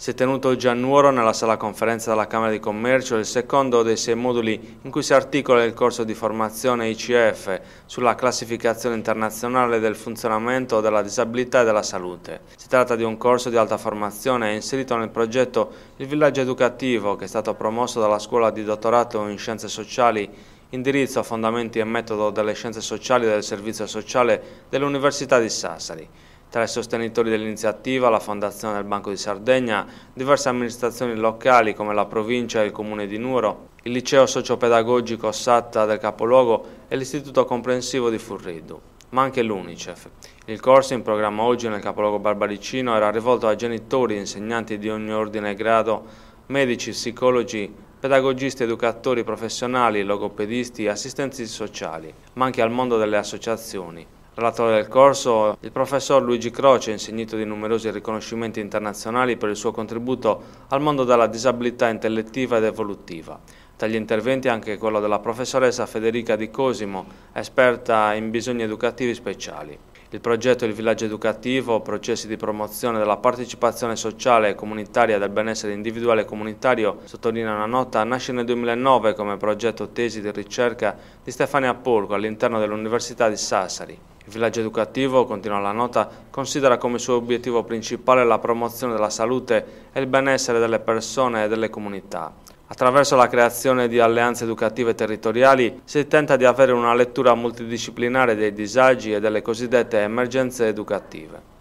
Si è tenuto oggi a Nuoro, nella sala conferenza della Camera di Commercio, il secondo dei sei moduli in cui si articola il corso di formazione ICF sulla classificazione internazionale del funzionamento della disabilità e della salute. Si tratta di un corso di alta formazione inserito nel progetto Il Villaggio Educativo, che è stato promosso dalla Scuola di Dottorato in Scienze Sociali indirizzo, fondamenti e metodo delle scienze sociali e del servizio sociale dell'Università di Sassari. Tra i sostenitori dell'iniziativa, la Fondazione del Banco di Sardegna, diverse amministrazioni locali come la provincia e il comune di Nuoro, il liceo sociopedagogico Satta del capoluogo e l'istituto comprensivo di Furridu ma anche l'Unicef. Il corso in programma oggi nel capoluogo barbaricino era rivolto a genitori, insegnanti di ogni ordine e grado, medici, psicologi, pedagogisti, educatori professionali, logopedisti, assistenti sociali, ma anche al mondo delle associazioni, Relatore del corso, il professor Luigi Croce, insignito di numerosi riconoscimenti internazionali per il suo contributo al mondo della disabilità intellettiva ed evolutiva. Tra gli interventi anche quello della professoressa Federica Di Cosimo, esperta in bisogni educativi speciali. Il progetto Il Villaggio Educativo, processi di promozione della partecipazione sociale e comunitaria del benessere individuale e comunitario, sottolinea una nota, nasce nel 2009 come progetto tesi di ricerca di Stefania Polco all'interno dell'Università di Sassari. Il villaggio educativo, continua la nota, considera come suo obiettivo principale la promozione della salute e il benessere delle persone e delle comunità. Attraverso la creazione di alleanze educative territoriali si tenta di avere una lettura multidisciplinare dei disagi e delle cosiddette emergenze educative.